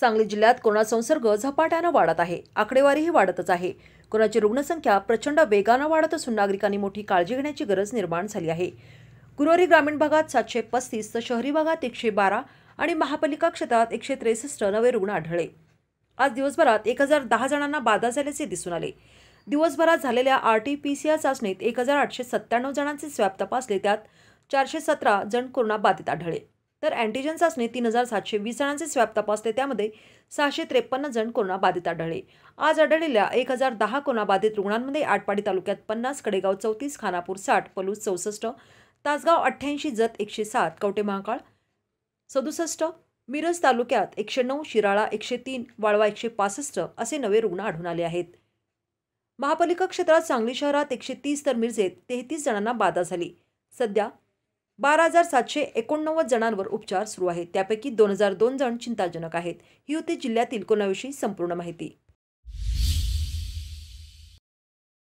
सांगली जिल्ह्यात कोरोना संसर्ग झपाट्यानं वाढत आहे आकडेवारीही वाढतच आहे कोरोनाची रुग्णसंख्या प्रचंड वेगानं वाढत असून नागरिकांनी मोठी काळजी घेण्याची गरज निर्माण झाली आहे गुरुवारी ग्रामीण भागात सातशे पस्तीस तर शहरी भागात एकशे बारा आणि महापालिका क्षेत्रात एकशे त्रेसष्ट नवे रुग्ण आढळले आज दिवसभरात एक हजार दहा जणांना बाधा झाल्याचे दिसून आले दिवसभरात झालेल्या R T P C R चाचणीत एक हजार आठशे सत्त्याण्णव जणांचे स्वॅब तपासले त्यात चारशे सतरा जण कोरोना बाधित आढळले तर अँटीजेन चाचणी तीन हजार सातशे वीस जणांचे स्वॅब तपासले त्यामध्ये सहाशे त्रेपन्न जण बाधित आढळले आज आढळलेल्या एक हजार दहा बाधित रुग्णांमध्ये आटपाडी तालुक्यात पन्नास कडेगाव चौतीस खानापूर साठ पलूस चौसष्ट तासगाव अठ्ठ्याऐंशी जत एकशे सात कवटे महाकाळ सदुसष्ट मिरज तालुक्यात एकशे नऊ शिराळा एकशे तीन वाळवा एकशे पासष्ट असे नवे रुग्ण आढळून आले आहेत महापालिका क्षेत्रात सांगली शहरात एकशे तीस तर मिरजेत तेहतीस जणांना बाधा झाली सध्या बारा हजार सातशे एकोणनव्वद जणांवर उपचार सुरू आहेत त्यापैकी दोन हजार दोन जण चिंताजनक आहेत ही होती जिल्ह्यातील कोणाविषयी संपूर्ण माहिती